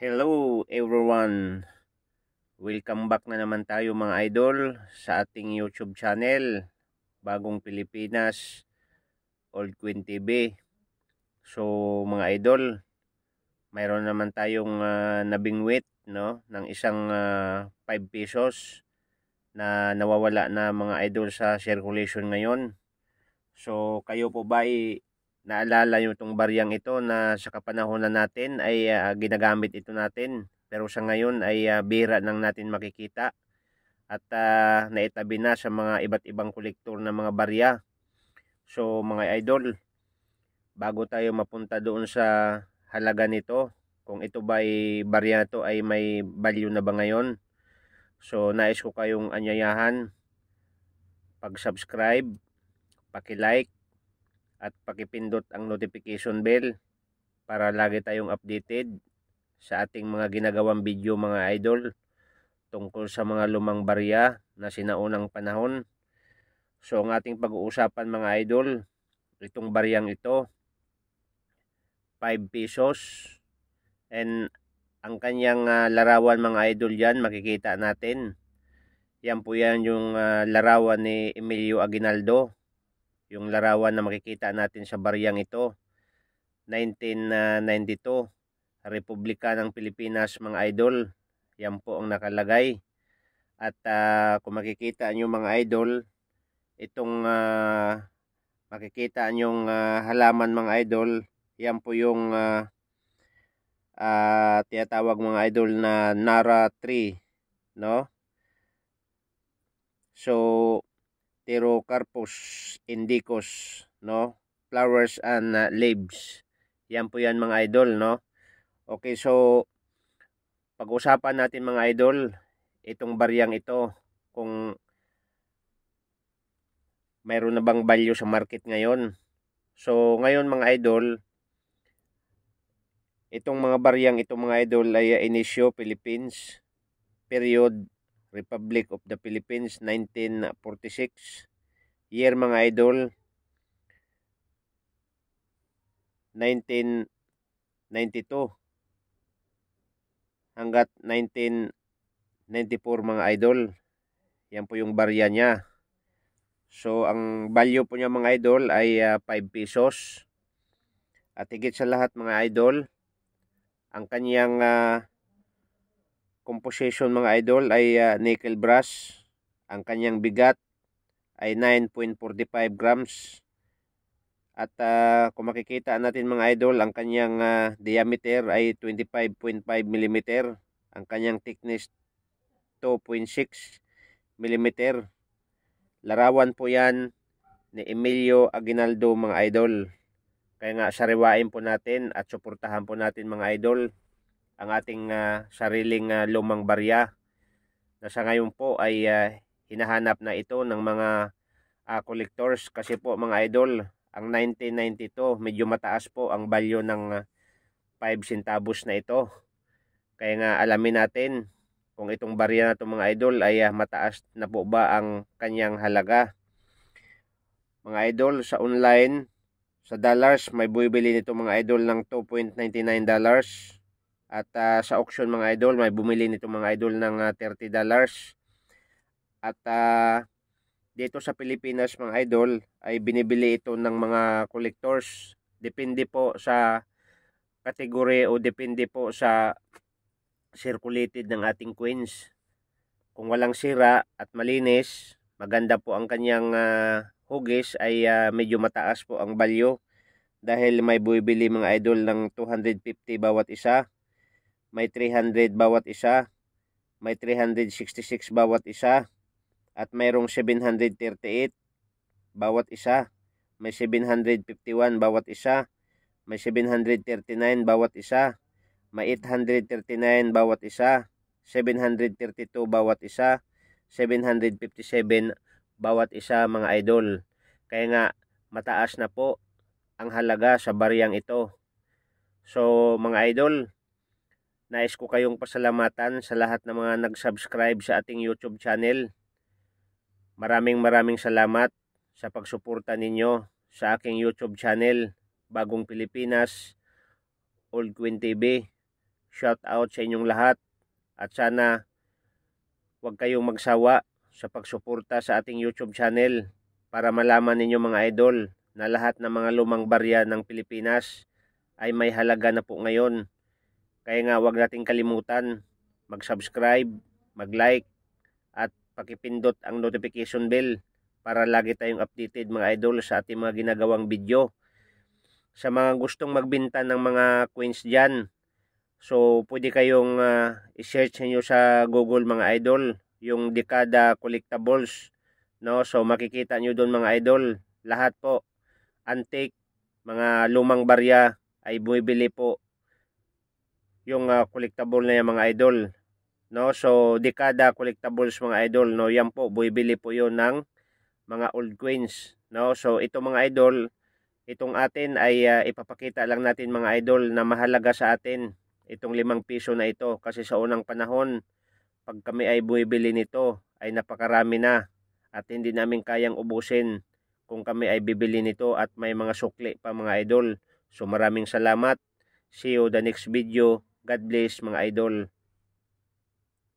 Hello everyone! Welcome back na naman tayo mga idol sa ating YouTube channel Bagong Pilipinas Old Queen TV So mga idol mayroon naman tayong uh, nabingwit no ng isang uh, ah, 5 pesos na nawawala na mga idol sa circulation ngayon So kayo po ba ay naalala yung itong bariyang ito na sa kapanahon na natin ay uh, ginagamit ito natin pero sa ngayon ay uh, bira nang natin makikita at uh, naitabi na sa mga iba't ibang kolektor ng mga barya. So mga idol, bago tayo mapunta doon sa halaga nito, kung ito ba ay barya to ay may value na ba ngayon? So nais ko kayong anyayahan, pag-subscribe, paki-like at pakipindot ang notification bell para lagi tayong updated sa ating mga ginagawang video mga idol tungkol sa mga lumang barya na sinaunang panahon. So ang ating pag-uusapan mga idol, itong bariyang ito, 5 pesos and ang kanyang uh, larawan mga idol yan makikita natin. Yan po yan yung uh, larawan ni Emilio Aguinaldo yung larawan na makikita natin sa bariyang ito, 1992, Republika ng Pilipinas mga idol. Yan po ang nakalagay. At uh, kung makikita nyo mga idol, itong uh, makikita nyong uh, halaman mga idol, yan po yung uh, uh, tinatawag mga idol na Nara tree. No? So, Pterocarpus indicus, no? Flowers and uh, leaves. Yan po yan mga idol, no? Okay, so pag-usapan natin mga idol itong bariyang ito kung mayroon na bang value sa market ngayon. So ngayon mga idol, itong mga bariyang itong mga idol ay uh, Inisyo, Philippines, period Republic of the Philippines 1946 year mga idol 1992 hanggat 1994 mga idol yan po yung barya niya so ang value po niya mga idol ay uh, ah, 5 pesos at higit sa lahat mga idol ang kanyang uh, composition mga idol ay uh, nickel brass. Ang kanyang bigat ay 9.45 grams. At uh, kung makikita natin mga idol, ang kanyang uh, diameter ay 25.5 mm. Ang kanyang thickness 2.6 mm. Larawan po yan ni Emilio Aguinaldo mga idol. Kaya nga sariwain po natin at suportahan po natin mga idol ang ating uh, sariling uh, lumang barya na sa ngayon po ay uh, hinahanap na ito ng mga uh, collectors kasi po mga idol ang 1992 medyo mataas po ang value ng 5 centavos na ito kaya nga alamin natin kung itong barya na itong mga idol ay uh, mataas na po ba ang kanyang halaga mga idol sa online sa dollars may bumibili nito mga idol ng 2.99 dollars at uh, sa auction mga idol, may bumili nito mga idol ng uh, ah, 30 dollars. At uh, dito sa Pilipinas mga idol ay binibili ito ng mga collectors. Depende po sa kategory o depende po sa circulated ng ating coins. Kung walang sira at malinis, maganda po ang kanyang uh, hugis ay uh, medyo mataas po ang value dahil may buibili mga idol ng 250 bawat isa may 300 bawat isa, may 366 bawat isa, at mayroong 738 bawat isa, may 751 bawat isa, may 739 bawat isa, may 839 bawat isa, 732 bawat isa, 757 bawat isa mga idol. Kaya nga mataas na po ang halaga sa bariyang ito. So mga idol, Nais ko kayong pasalamatan sa lahat ng mga nag-subscribe sa ating YouTube channel. Maraming maraming salamat sa pagsuporta ninyo sa aking YouTube channel, Bagong Pilipinas, Old Queen TV. Shout out sa inyong lahat at sana huwag kayong magsawa sa pagsuporta sa ating YouTube channel para malaman ninyo mga idol na lahat ng mga lumang barya ng Pilipinas ay may halaga na po ngayon kaya nga wag nating kalimutan mag-subscribe, mag-like at pakipindot ang notification bell para lagi tayong updated mga idol sa ating mga ginagawang video. Sa mga gustong magbinta ng mga coins dyan, so pwede kayong uh, i-search niyo sa Google mga idol yung Dekada Collectibles. No? So makikita niyo doon mga idol, lahat po antique, mga lumang barya ay bumibili po yung uh, ah, collectible na yung mga idol. No? So, dekada collectibles mga idol. No? Yan po, buibili po yon ng mga old queens No? So, itong mga idol, itong atin ay uh, ipapakita lang natin mga idol na mahalaga sa atin itong limang piso na ito. Kasi sa unang panahon, pag kami ay buibili nito, ay napakarami na at hindi namin kayang ubusin kung kami ay bibili nito at may mga sukli pa mga idol. So maraming salamat. See you the next video. God bless mga idol.